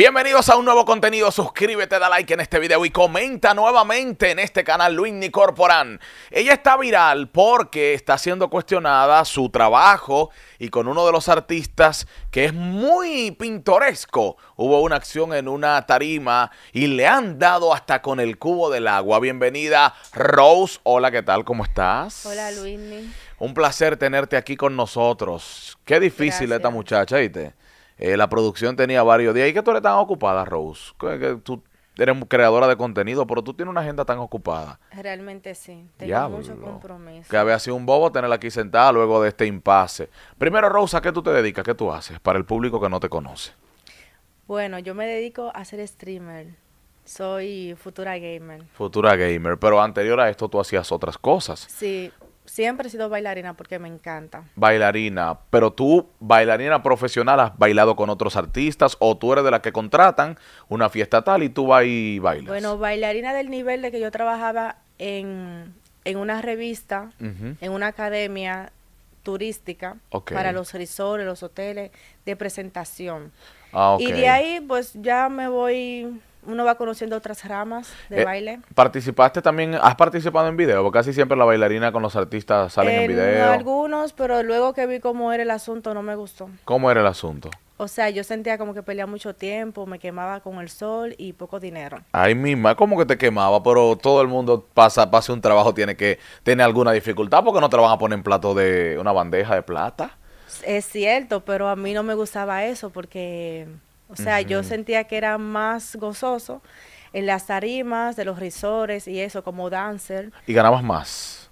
Bienvenidos a un nuevo contenido, suscríbete, da like en este video y comenta nuevamente en este canal Luis Corporan Ella está viral porque está siendo cuestionada su trabajo y con uno de los artistas que es muy pintoresco. Hubo una acción en una tarima y le han dado hasta con el cubo del agua. Bienvenida Rose, hola, ¿qué tal? ¿Cómo estás? Hola Luis. Un placer tenerte aquí con nosotros. Qué difícil esta muchacha, ¿viste? Eh, la producción tenía varios días. ¿Y que tú eres tan ocupada, Rose? Que, tú eres creadora de contenido, pero tú tienes una agenda tan ocupada. Realmente sí. Tengo mucho compromiso. Que había sido un bobo tenerla aquí sentada luego de este impasse. Primero, Rose, ¿a qué tú te dedicas? ¿Qué tú haces para el público que no te conoce? Bueno, yo me dedico a ser streamer. Soy futura gamer. Futura gamer, pero anterior a esto tú hacías otras cosas. Sí. Siempre he sido bailarina porque me encanta. Bailarina, pero tú, bailarina profesional, has bailado con otros artistas o tú eres de la que contratan una fiesta tal y tú vas y bailas. Bueno, bailarina del nivel de que yo trabajaba en, en una revista, en una academia turística para los resorts, los hoteles de presentación. Ah, y de ahí pues ya me voy uno va conociendo otras ramas de eh, baile. ¿Participaste también, has participado en video? Porque casi siempre la bailarina con los artistas salen en, en video. Algunos, pero luego que vi cómo era el asunto no me gustó. ¿Cómo era el asunto? O sea, yo sentía como que peleaba mucho tiempo, me quemaba con el sol y poco dinero. Ahí misma, como que te quemaba, pero todo el mundo pasa, pase un trabajo, tiene que tener alguna dificultad porque no te lo van a poner en plato de una bandeja de plata. Es cierto, pero a mí no me gustaba eso porque o sea, yo sentía que era más gozoso en las tarimas de los risores y eso, como dancer. ¿Y ganabas más?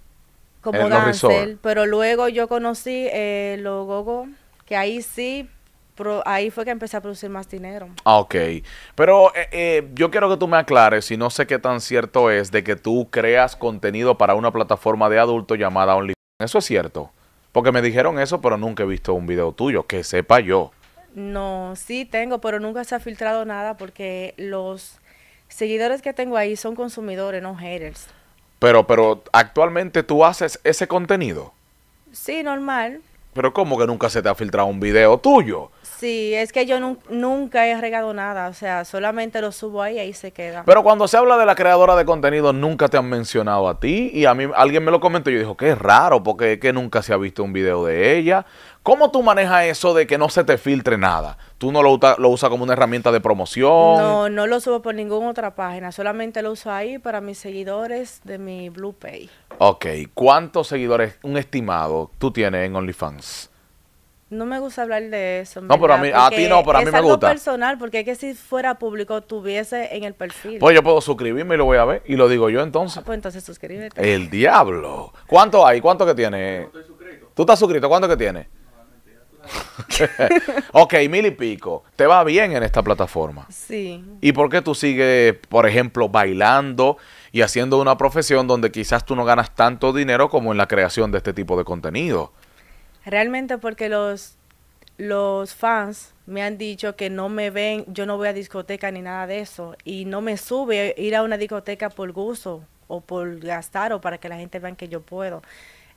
Como dancer, pero luego yo conocí eh, los gogo, que ahí sí ahí fue que empecé a producir más dinero. Ah, ok. Pero eh, eh, yo quiero que tú me aclares, y no sé qué tan cierto es, de que tú creas contenido para una plataforma de adultos llamada OnlyFans. ¿Eso es cierto? Porque me dijeron eso, pero nunca he visto un video tuyo, que sepa yo. No, sí tengo, pero nunca se ha filtrado nada porque los seguidores que tengo ahí son consumidores, no haters. Pero, pero actualmente tú haces ese contenido. Sí, normal. Pero ¿cómo que nunca se te ha filtrado un video tuyo? Sí, es que yo nunca he regado nada, o sea, solamente lo subo ahí y ahí se queda. Pero cuando se habla de la creadora de contenido, nunca te han mencionado a ti y a mí alguien me lo comentó y yo dijo, qué raro, porque es que nunca se ha visto un video de ella. ¿Cómo tú manejas eso de que no se te filtre nada? ¿Tú no lo, lo usas como una herramienta de promoción? No, no lo subo por ninguna otra página, solamente lo uso ahí para mis seguidores de mi Blue Pay. Ok, ¿cuántos seguidores, un estimado, tú tienes en OnlyFans? No me gusta hablar de eso. No, pero a, mí, a ti no, pero a mí me gusta. Es algo personal, porque es que si fuera público, tuviese en el perfil. Pues yo puedo suscribirme y lo voy a ver, y lo digo yo entonces. Ah, pues entonces suscríbete. El diablo. ¿Cuánto hay? ¿Cuánto que tiene? estoy suscrito. ¿Tú estás suscrito? ¿Cuánto que tiene? ok, mil y pico. ¿Te va bien en esta plataforma? Sí. ¿Y por qué tú sigues, por ejemplo, bailando y haciendo una profesión donde quizás tú no ganas tanto dinero como en la creación de este tipo de contenido? Realmente porque los, los fans me han dicho que no me ven, yo no voy a discoteca ni nada de eso. Y no me sube ir a una discoteca por gusto o por gastar o para que la gente vea que yo puedo.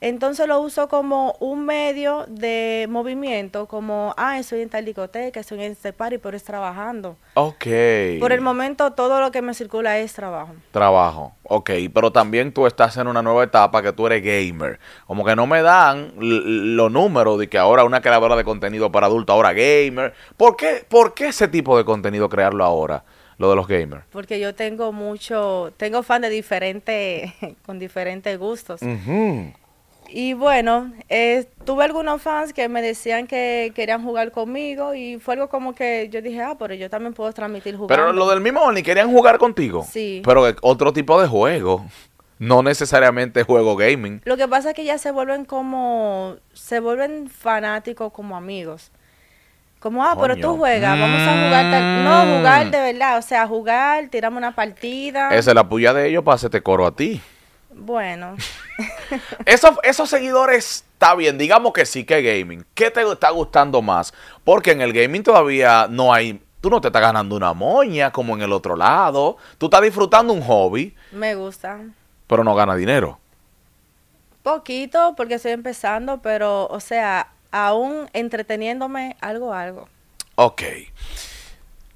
Entonces lo uso como un medio de movimiento, como, ah, estoy en tal discoteca, estoy en este party, pero es trabajando. Ok. Por el momento todo lo que me circula es trabajo. Trabajo, ok. Pero también tú estás en una nueva etapa que tú eres gamer. Como que no me dan los números de que ahora una creadora de contenido para adulto, ahora gamer. ¿Por qué, ¿Por qué ese tipo de contenido crearlo ahora? lo de los gamers? Porque yo tengo mucho, tengo fan de diferente, con diferentes gustos. Y bueno, eh, tuve algunos fans que me decían que querían jugar conmigo y fue algo como que yo dije, ah, pero yo también puedo transmitir jugar Pero lo del mismo ni querían jugar contigo. Sí. Pero otro tipo de juego, no necesariamente juego gaming. Lo que pasa es que ya se vuelven como, se vuelven fanáticos como amigos. Como, ah, pero tú juegas, vamos a jugar. Tal... No, mm. jugar de verdad, o sea, jugar, tiramos una partida. Esa es la puya de ellos para hacerte coro a ti. Bueno. esos, esos seguidores está bien, digamos que sí, que gaming. ¿Qué te está gustando más? Porque en el gaming todavía no hay tú no te estás ganando una moña como en el otro lado. Tú estás disfrutando un hobby. Me gusta. Pero no gana dinero. Poquito, porque estoy empezando, pero, o sea, aún entreteniéndome algo, algo. Ok.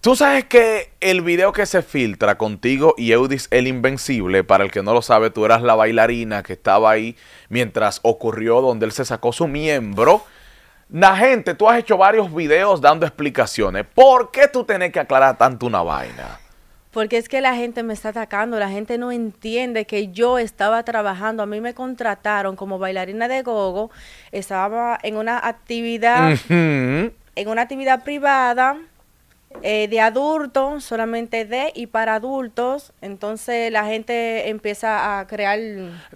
Tú sabes que el video que se filtra contigo y Eudis el Invencible, para el que no lo sabe, tú eras la bailarina que estaba ahí mientras ocurrió donde él se sacó su miembro. La gente, tú has hecho varios videos dando explicaciones. ¿Por qué tú tenés que aclarar tanto una vaina? Porque es que la gente me está atacando, la gente no entiende que yo estaba trabajando, a mí me contrataron como bailarina de gogo, estaba en una actividad, en una actividad privada eh, de adultos, solamente de y para adultos. Entonces la gente empieza a crear.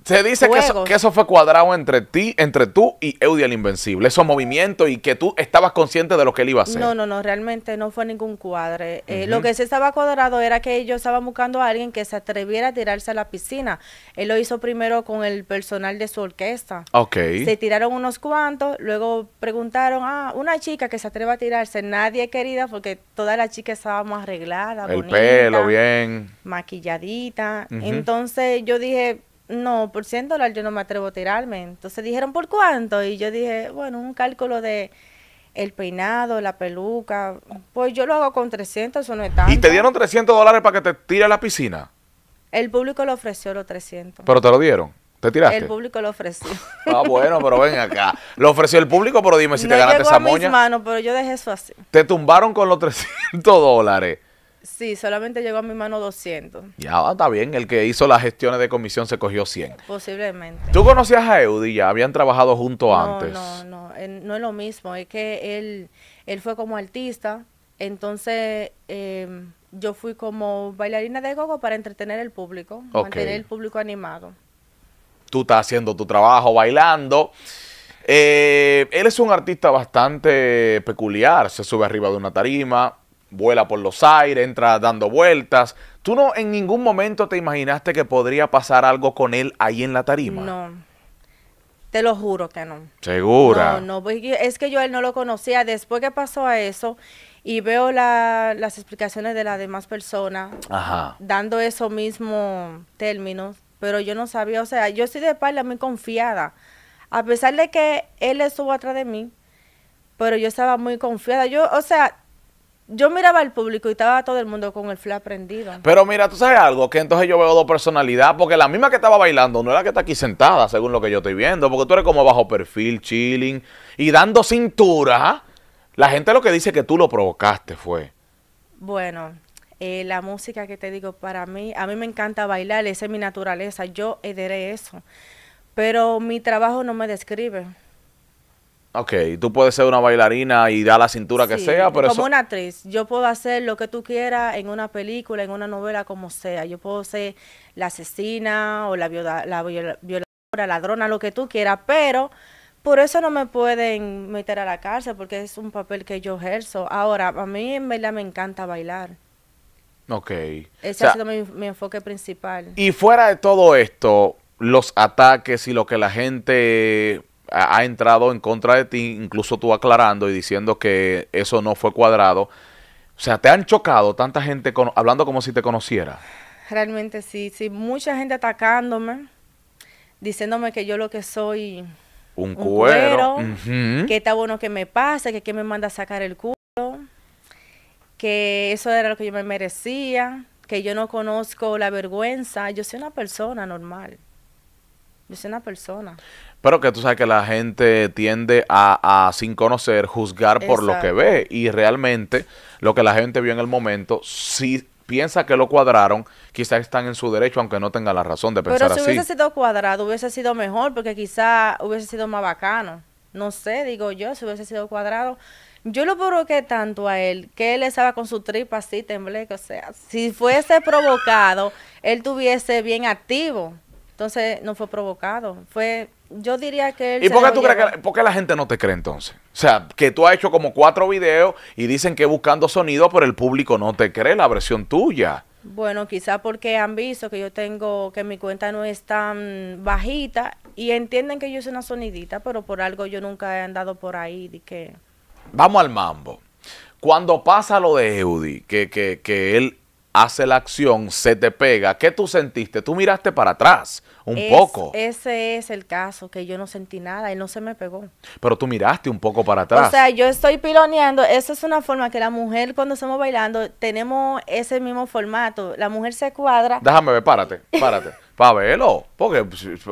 Se dice Que, eso, fue cuadrado entre ti, entre tú y Eudia el Invencible, esos movimientos y que tú estabas consciente de lo que él iba a hacer. No, no, no, realmente no fue ningún cuadre. Eh, lo que se estaba cuadrado era que ellos estaban buscando a alguien que se atreviera a tirarse a la piscina. Él lo hizo primero con el personal de su orquesta. Ok. Se tiraron unos cuantos, luego preguntaron ah, una chica que se atreva a tirarse. Nadie querida porque todavía la chica chicas estábamos arreglada, el pelo bien, maquilladita. Entonces yo dije, no, por 100 dólares yo no me atrevo a tirarme. Entonces dijeron, ¿por cuánto? Y yo dije, bueno, un cálculo de el peinado, la peluca. Pues yo lo hago con 300, eso no es tanto. ¿Y te dieron 300 dólares para que te tire a la piscina? El público le ofreció los 300. ¿Pero te lo dieron? ¿Te tiraste? El público lo ofreció. Ah, bueno, pero ven acá. Lo ofreció el público, pero dime si te ganaste llegó esa a moña. mis pero yo dejé eso así. Te tumbaron con los 300 dólares. Sí, solamente llegó a mi mano 200. Ya, está bien. El que hizo las gestiones de comisión se cogió 100. Posiblemente. ¿Tú conocías a Eudy ya? ¿Habían trabajado juntos antes? No, no, no. No es lo mismo. Es que él, él fue como artista. Entonces, eh, yo fui como bailarina de gogo para entretener el público. Mantener el público animado tú estás haciendo tu trabajo bailando. Eh, él es un artista bastante peculiar, se sube arriba de una tarima, vuela por los aires, entra dando vueltas. ¿Tú no en ningún momento te imaginaste que podría pasar algo con él ahí en la tarima? No. Te lo juro que no. ¿Segura? No, no, pues, es que yo él no lo conocía. Después que pasó a eso y veo las explicaciones de las demás personas dando esos mismos términos, pero yo no sabía, o sea, yo soy de espalda muy confiada. A pesar de que él estuvo atrás de mí, pero yo estaba muy confiada. Yo, o sea, yo miraba al público y estaba todo el mundo con el flash prendido. Pero mira, tú sabes algo, que entonces yo veo dos personalidades, porque la misma que estaba bailando no era la que está aquí sentada, según lo que yo estoy viendo, porque tú eres como bajo perfil, chilling y dando cintura. La gente lo que dice que tú lo provocaste fue. Bueno, eh, la música que te digo, para mí, a mí me encanta bailar, esa es mi naturaleza, yo heredé eso. Pero mi trabajo no me describe. Ok, tú puedes ser una bailarina y da la cintura que sea, pero como una actriz, yo puedo hacer lo que tú quieras en una película, en una novela, como sea. Yo puedo ser la asesina o la, violadora, ladrona, lo que tú quieras, pero por eso no me pueden meter a la cárcel porque es un papel que yo ejerzo. Ahora, a mí en verdad me encanta bailar. Ok. Ese ha sido mi, enfoque principal. Y fuera de todo esto, los ataques y lo que la gente ha entrado en contra de ti, incluso tú aclarando y diciendo que eso no fue cuadrado. O sea, ¿te han chocado tanta gente hablando como si te conociera? Realmente sí, sí, mucha gente atacándome, diciéndome que yo lo que soy... Un, cuero, que está bueno que me pase, que me manda a sacar el cuero que eso era lo que yo me merecía, que yo no conozco la vergüenza. Yo soy una persona normal. Yo soy una persona. Pero que tú sabes que la gente tiende a, a sin conocer, juzgar por lo que ve. Y realmente lo que la gente vio en el momento, si piensa que lo cuadraron, quizás están en su derecho, aunque no tengan la razón de pensar así. Pero si hubiese sido cuadrado, hubiese sido mejor, porque quizás hubiese sido más bacano. No sé, digo yo, si hubiese sido cuadrado, yo lo provoqué tanto a él que él estaba con su tripa así, tembleque. O sea, si fuese provocado, él tuviese bien activo. Entonces, no fue provocado. Fue, yo diría que él. ¿Y por qué la gente no te cree entonces? O sea, que tú has hecho como cuatro videos y dicen que buscando sonido, pero el público no te cree la versión tuya. Bueno, quizá porque han visto que yo tengo, que mi cuenta no es tan bajita y entienden que yo soy una sonidita, pero por algo yo nunca he andado por ahí de que vamos al mambo. Cuando pasa lo de Eudy, que, él hace la acción, se te pega, ¿qué tú sentiste? Tú miraste para atrás un poco. Ese es el caso, que yo no sentí nada, él no se me pegó. Pero tú miraste un poco para atrás. O sea, yo estoy piloneando, esa es una forma que la mujer cuando estamos bailando tenemos ese mismo formato, la mujer se cuadra. Déjame ver, párate, párate, para verlo, porque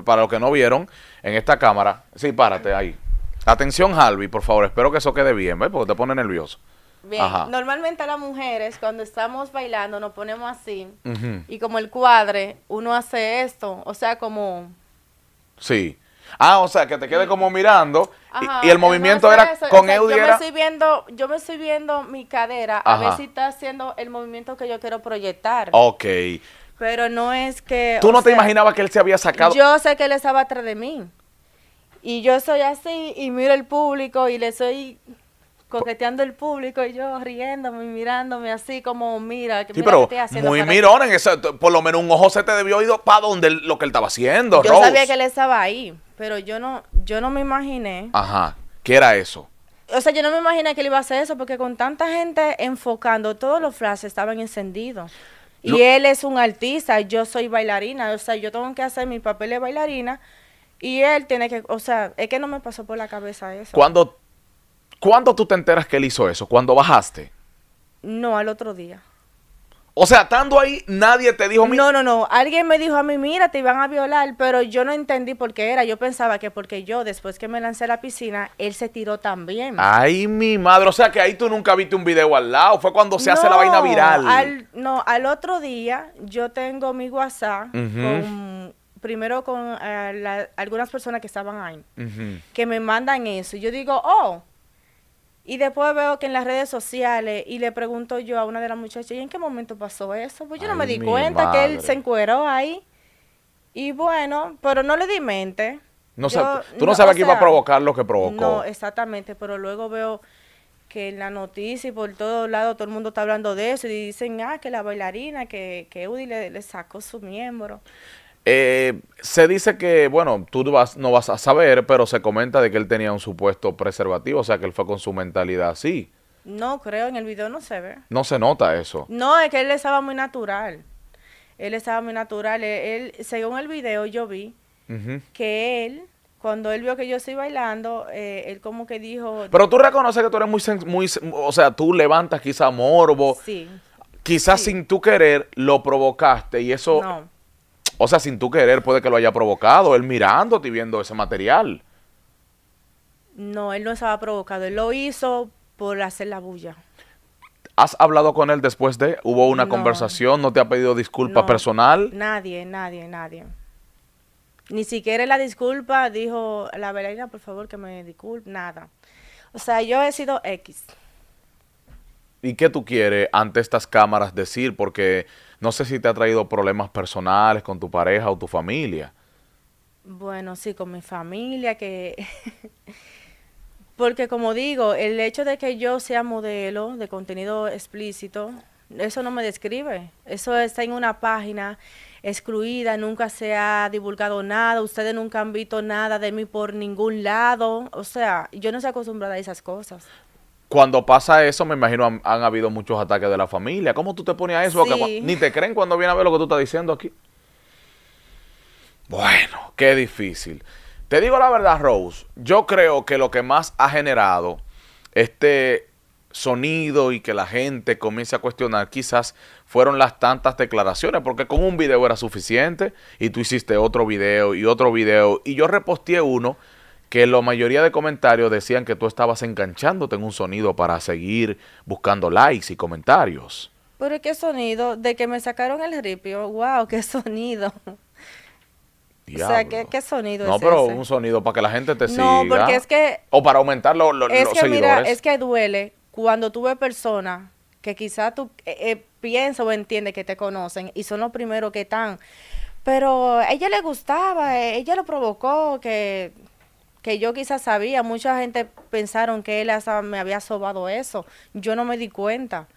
para los que no vieron en esta cámara, sí, párate ahí, Atención, Halby, por favor, espero que eso quede bien, ¿ves? Porque te pone nervioso. Bien, normalmente las mujeres cuando estamos bailando nos ponemos así y como el cuadre, uno hace esto, o sea, como... Sí. Ah, o sea, que te quede como mirando y, el movimiento era con o Yo me estoy viendo, yo me estoy viendo mi cadera a ver si está haciendo el movimiento que yo quiero proyectar. Ok. Pero no es que... Tú no te imaginabas que él se había sacado... Yo sé que él estaba atrás de mí. Y yo soy así y miro el público y le soy coqueteando el público y yo riéndome y mirándome así como mira que mira pero muy mirón en eso. por lo menos un ojo se te debió oído para donde lo que él estaba haciendo yo sabía que él estaba ahí pero yo no yo no me imaginé ajá qué era eso o sea, yo no me imaginé que él iba a hacer eso porque con tanta gente enfocando, todos los frases estaban encendidos. Y él es un artista, yo soy bailarina, o sea, yo tengo que hacer mi papel de bailarina y él tiene que, o sea, es que no me pasó por la cabeza eso. ¿Cuándo, ¿cuándo tú te enteras que él hizo eso? ¿Cuándo bajaste? No, al otro día. O sea, estando ahí, nadie te dijo... No, no, no. Alguien me dijo a mí, mira, te iban a violar, pero yo no entendí por qué era. Yo pensaba que porque yo, después que me lancé a la piscina, él se tiró también. Ay, mi madre. O sea, que ahí tú nunca viste un video al lado. Fue cuando se hace la vaina viral. no, al otro día, yo tengo mi WhatsApp con primero con eh, algunas personas que estaban ahí, que me mandan eso. Y yo digo, oh. Y después veo que en las redes sociales, y le pregunto yo a una de las muchachas, ¿y en qué momento pasó eso? Pues yo no me di cuenta que él se encueró ahí. Y bueno, pero no le di mente. No tú no, sabes que iba a provocar lo que provocó. No, exactamente, pero luego veo que en la noticia y por todos lados todo el mundo está hablando de eso y dicen, ah, que la bailarina, que, que Udi le, sacó su miembro. Eh, se dice que, bueno, tú vas, no vas a saber, pero se comenta de que él tenía un supuesto preservativo, o sea que él fue con su mentalidad así. No, creo, en el video no se ve. No se nota eso. No, es que él estaba muy natural. Él estaba muy natural. Él, según el video yo vi que él, cuando él vio que yo estoy bailando, eh, él como que dijo... Pero tú reconoces que tú eres muy, muy o sea, tú levantas quizá morbo. Sí. Quizás sin tu querer lo provocaste y eso... O sea, sin tú querer, puede que lo haya provocado, él mirándote y viendo ese material. No, él no estaba provocado, él lo hizo por hacer la bulla. ¿Has hablado con él después de? ¿Hubo una conversación? ¿No te ha pedido disculpa personal? Nadie, nadie, nadie. Ni siquiera la disculpa dijo, la bailarina, por favor, que me disculpe, nada. O sea, yo he sido X. ¿Y qué tú quieres ante estas cámaras decir? Porque no sé si te ha traído problemas personales con tu pareja o tu familia. Bueno, sí, con mi familia, que... Porque como digo, el hecho de que yo sea modelo de contenido explícito, eso no me describe. Eso está en una página excluida, nunca se ha divulgado nada, ustedes nunca han visto nada de mí por ningún lado. O sea, yo no estoy acostumbrada a esas cosas cuando pasa eso, me imagino han, habido muchos ataques de la familia. ¿Cómo tú te pones a eso? ni te creen cuando vienen a ver lo que tú estás diciendo aquí. Bueno, qué difícil. Te digo la verdad, Rose, yo creo que lo que más ha generado este sonido y que la gente comience a cuestionar quizás fueron las tantas declaraciones, porque con un video era suficiente y tú hiciste otro video y otro video y yo reposteé uno que la mayoría de comentarios decían que tú estabas enganchándote en un sonido para seguir buscando likes y comentarios. Pero qué sonido, de que me sacaron el ripio, wow, qué sonido. O sea, ¿qué, sonido no, es No, pero un sonido para que la gente te siga. No, porque es que... O para aumentar los es los que, seguidores. Mira, es que duele cuando tú ves personas que quizás tú eh, eh, piensas o entiendes que te conocen y son los primeros que están. Pero a ella le gustaba, eh, ella lo provocó, que que yo quizás sabía, mucha gente pensaron que él me había sobado eso, yo no me di cuenta.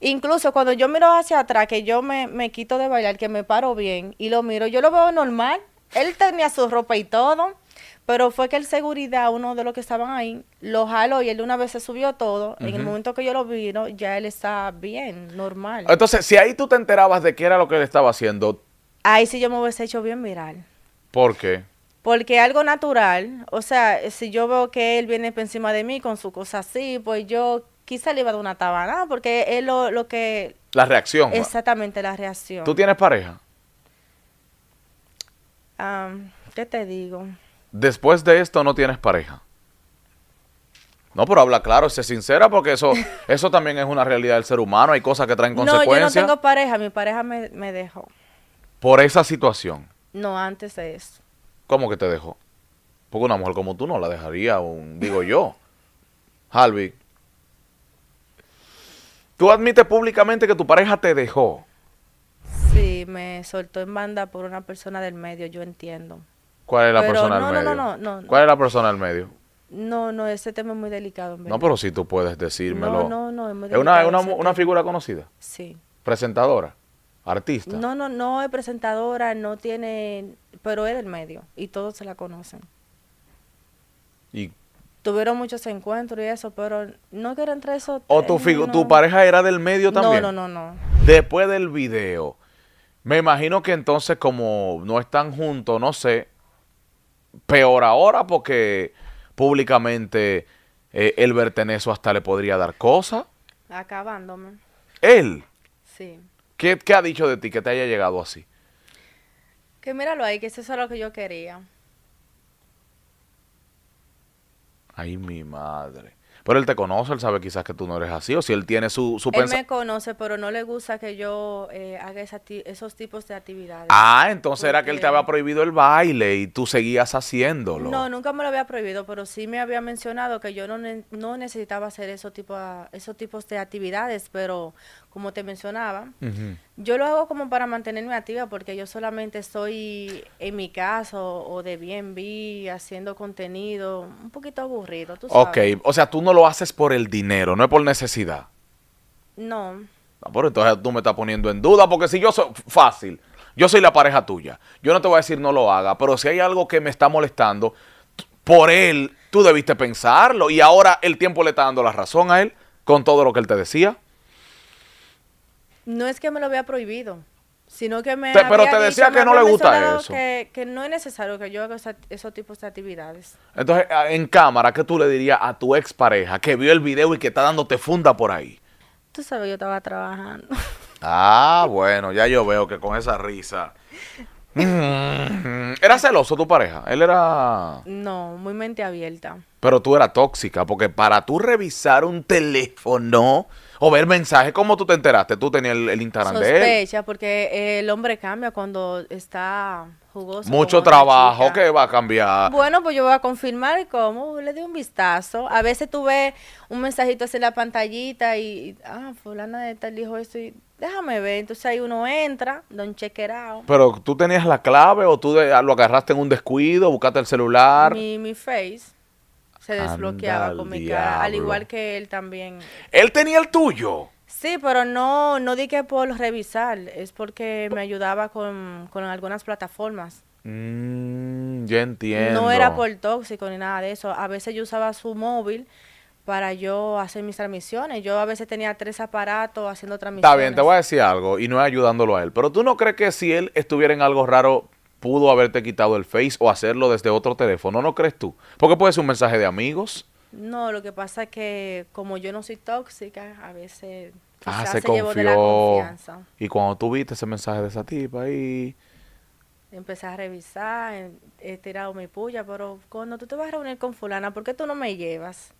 Incluso cuando yo miro hacia atrás, que yo me, quito de bailar, que me paro bien y lo miro, yo lo veo normal, él tenía su ropa y todo, pero fue que el seguridad, uno de los que estaban ahí, lo jaló y él una vez se subió todo. En el momento que yo lo vino, ya él está bien, normal. Entonces, si ahí tú te enterabas de qué era lo que él estaba haciendo. Ahí sí yo me hubiese hecho bien viral. ¿Por qué? Porque algo natural, o sea, si yo veo que él viene encima de mí con su cosa así, pues yo quizá le iba de una tabana, porque es lo, que... La reacción. Exactamente, la reacción. ¿Tú tienes pareja? ¿Qué te digo? Después de esto no tienes pareja. No, pero habla claro, sé sincera, porque eso, eso también es una realidad del ser humano, hay cosas que traen consecuencias. No, yo no tengo pareja, mi pareja me, me dejó. ¿Por esa situación? No, antes de eso. ¿Cómo que te dejó? Porque una mujer como tú no la dejaría, digo yo. Jalvi. tú admites públicamente que tu pareja te dejó. Sí, me soltó en banda por una persona del medio, yo entiendo. ¿Cuál es la persona del medio? No, no, no, ¿Cuál es la persona del medio? No, no, ese tema es muy delicado. No, pero si sí tú puedes decírmelo. No, no, no, es muy ¿Es una, una figura conocida? Sí. ¿Presentadora? Artista. No, no, no es presentadora, no tiene, pero es del medio y todos se la conocen. Y tuvieron muchos encuentros y eso, pero no quiero entre eso O tu, tu pareja era del medio también. No, no, no, no. Después del video, me imagino que entonces como no están juntos, no sé, peor ahora porque públicamente él el eso hasta le podría dar cosas. Acabándome. ¿Él? Sí. ¿Qué, ha dicho de ti que te haya llegado así? Que míralo ahí, que eso es lo que yo quería. Ay, mi madre. Pero él te conoce, él sabe quizás que tú no eres así, o si él tiene su, su Él me conoce, pero no le gusta que yo eh, haga esos tipos de actividades. Ah, entonces era que él te había prohibido el baile y tú seguías haciéndolo. No, nunca me lo había prohibido, pero sí me había mencionado que yo no, necesitaba hacer tipo esos tipos de actividades, pero como te mencionaba. Yo lo hago como para mantenerme activa porque yo solamente estoy en mi casa o de bien vi haciendo contenido un poquito aburrido, Ok, o sea, tú no lo haces por el dinero, no es por necesidad. No. Ah, por entonces tú me estás poniendo en duda porque si yo soy fácil, yo soy la pareja tuya. Yo no te voy a decir no lo haga, pero si hay algo que me está molestando por él, tú debiste pensarlo y ahora el tiempo le está dando la razón a él con todo lo que él te decía no es que me lo vea prohibido, sino que me. pero te decía que no le gusta eso. Que, no es necesario que yo haga esos tipos de actividades. Entonces, en cámara, ¿qué tú le dirías a tu expareja que vio el video y que está dándote funda por ahí? Tú sabes, yo estaba trabajando. Ah, bueno, ya yo veo que con esa risa. Mm-hmm. ¿Era celoso tu pareja? Él era. No, muy mente abierta. Pero tú eras tóxica, porque para tú revisar un teléfono o ver mensajes, ¿cómo tú te enteraste? Tú tenías el, Instagram de él. Sospecha, porque eh, el hombre cambia cuando está jugoso. Mucho trabajo que va a cambiar. Bueno, pues yo voy a confirmar cómo, le di un vistazo. A veces tú ves un mensajito así en la pantallita y, ah, fulana de tal dijo esto y déjame ver. Entonces ahí uno entra, don chequerao. Pero tú tenías la clave o tú lo agarraste en un descuido, buscaste el celular. Mi, mi face se desbloqueaba con mi cara, al igual que él también. ¿Él tenía el tuyo? Sí, pero no, no di que por revisar, es porque me ayudaba con, algunas plataformas. Mm, ya entiendo. No era por tóxico ni nada de eso. A veces yo usaba su móvil para yo hacer mis transmisiones. Yo a veces tenía tres aparatos haciendo transmisiones. Está bien, te voy a decir algo y no es ayudándolo a él. Pero tú no crees que si él estuviera en algo raro, pudo haberte quitado el Face o hacerlo desde otro teléfono, ¿no crees tú? Porque puede ser un mensaje de amigos. No, lo que pasa es que como yo no soy tóxica, a veces ah, se, confió. De la confianza. Y cuando tú viste ese mensaje de esa tipa ahí... Empecé a revisar, em, he tirado mi puya, pero cuando tú te vas a reunir con fulana, ¿por qué tú no me llevas?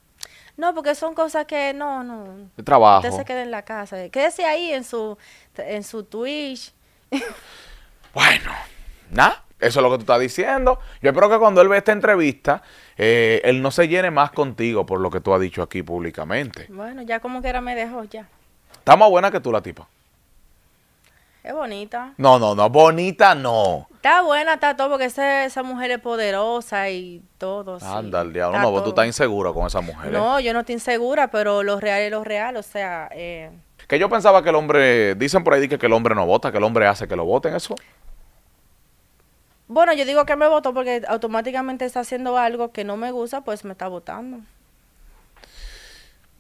No, porque son cosas que no, no. De trabajo. Usted se queda en la casa. Quédese ahí en su, en su Twitch. bueno, no, eso es lo que tú estás diciendo. Yo espero que cuando él ve esta entrevista, eh, él no se llene más contigo por lo que tú has dicho aquí públicamente. Bueno, ya como quiera me dejo, ya. Está más buena que tú la tipa. Es bonita. No, no, no, bonita no. Está buena, está todo, porque esa, mujer es poderosa y todo. Anda, sí. el diablo, no, vos tú estás insegura con esa mujer. No, eh. yo no estoy insegura, pero lo real es lo real, o sea... Eh. Que yo pensaba que el hombre, dicen por ahí que el hombre no vota, que el hombre hace que lo voten, eso. Bueno, yo digo que me votó porque automáticamente está haciendo algo que no me gusta, pues me está votando.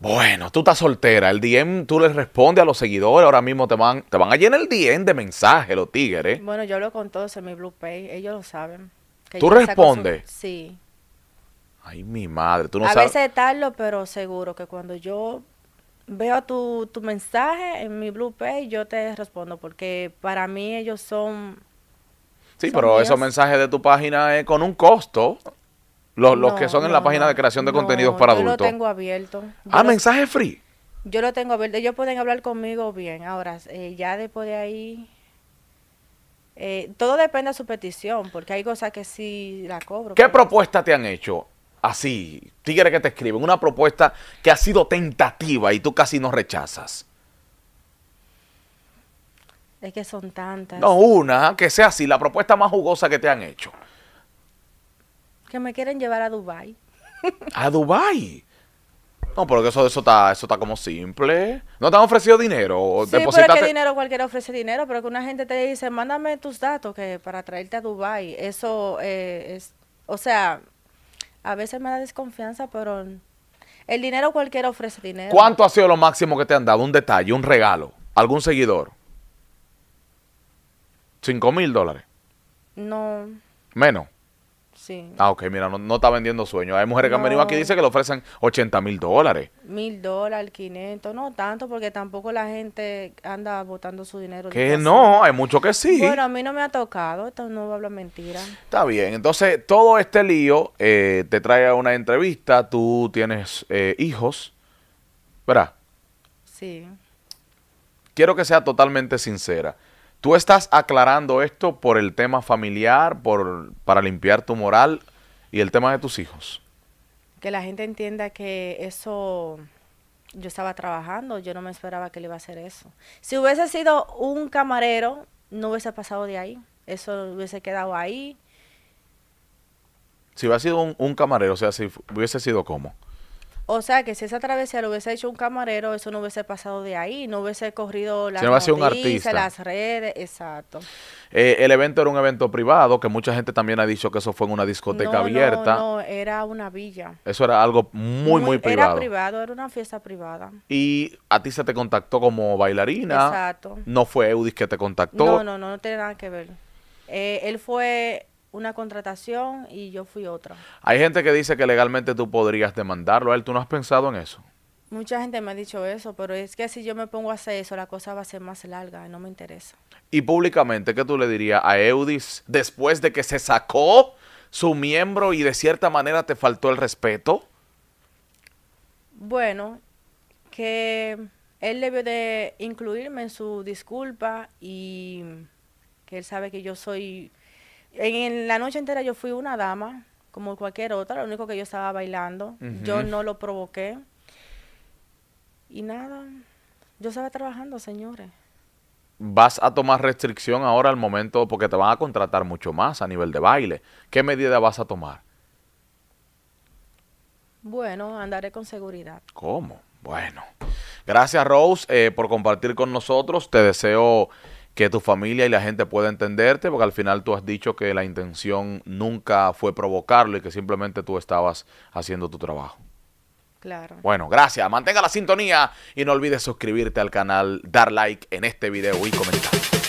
Bueno, tú estás soltera, el DM tú les respondes a los seguidores, ahora mismo te van, te van a llenar el DM de mensajes los tigres. Bueno, yo lo con todos en mi Blue Pay, ellos lo saben. ¿Tú respondes? Sí. Ay, mi madre, tú no a sabes. A veces pero seguro que cuando yo veo tu, tu mensaje en mi Blue Pay, yo te respondo, porque para mí ellos son Sí, pero esos mensajes de tu página es con un costo. Los, que son en la página de creación de contenidos para adultos. Yo lo tengo abierto. ah, mensaje free. Yo lo tengo abierto. Ellos pueden hablar conmigo bien. Ahora, eh, ya después de ahí. Eh, todo depende de su petición, porque hay cosas que sí la cobro. ¿Qué propuesta te han hecho? Así, tigre que te escriben, una propuesta que ha sido tentativa y tú casi no rechazas. Es que son tantas. No, una, que sea así, la propuesta más jugosa que te han hecho. Que me quieren llevar a Dubai. ¿A Dubai? No, pero eso, eso está, eso está como simple. ¿No te han ofrecido dinero? sí, pero el dinero cualquiera ofrece dinero, pero que una gente te dice, mándame tus datos que para traerte a Dubai. Eso eh, es, o sea, a veces me da desconfianza, pero el dinero cualquiera ofrece dinero. ¿Cuánto ha sido lo máximo que te han dado? Un detalle, un regalo, algún seguidor. ¿Cinco mil dólares? No. ¿Menos? Sí. Ah, ok, mira, no, está vendiendo sueños. Hay mujeres que han venido aquí y dicen que le ofrecen 80 mil dólares. Mil dólares, 500, no tanto, porque tampoco la gente anda botando su dinero. Que no, hay mucho que sí. Bueno, a mí no me ha tocado, esto no va a hablar mentira. Está bien, entonces todo este lío eh, te trae a una entrevista, tú tienes eh, hijos, ¿verdad? Sí. Quiero que sea totalmente sincera. Tú estás aclarando esto por el tema familiar, por, para limpiar tu moral y el tema de tus hijos. Que la gente entienda que eso yo estaba trabajando, yo no me esperaba que le iba a hacer eso. Si hubiese sido un camarero, no hubiese pasado de ahí. Eso hubiese quedado ahí. Si hubiese sido un, un camarero, o sea, si hubiese sido como o sea, que si esa travesía lo hubiese hecho un camarero, eso no hubiese pasado de ahí, no hubiese corrido las las redes, exacto. Eh, el evento era un evento privado, que mucha gente también ha dicho que eso fue en una discoteca abierta. No, no, era una villa. Eso era algo muy, muy, privado. Era privado, era una fiesta privada. Y a ti se te contactó como bailarina. Exacto. No fue Eudis que te contactó. No, no, no, no tiene nada que ver. Eh, él fue una contratación y yo fui otra. Hay gente que dice que legalmente tú podrías demandarlo. a ¿Tú no has pensado en eso? Mucha gente me ha dicho eso, pero es que si yo me pongo a hacer eso, la cosa va a ser más larga y no me interesa. Y públicamente, ¿qué tú le dirías a Eudis después de que se sacó su miembro y de cierta manera te faltó el respeto? Bueno, que él debió de incluirme en su disculpa y que él sabe que yo soy en la noche entera yo fui una dama, como cualquier otra, lo único que yo estaba bailando, yo no lo provoqué. Y nada, yo estaba trabajando, señores. ¿Vas a tomar restricción ahora al momento porque te van a contratar mucho más a nivel de baile? ¿Qué medida vas a tomar? Bueno, andaré con seguridad. ¿Cómo? Bueno. Gracias Rose eh, por compartir con nosotros. Te deseo que tu familia y la gente pueda entenderte, porque al final tú has dicho que la intención nunca fue provocarlo y que simplemente tú estabas haciendo tu trabajo. Claro. Bueno, gracias. Mantenga la sintonía y no olvides suscribirte al canal, dar like en este video y comentar.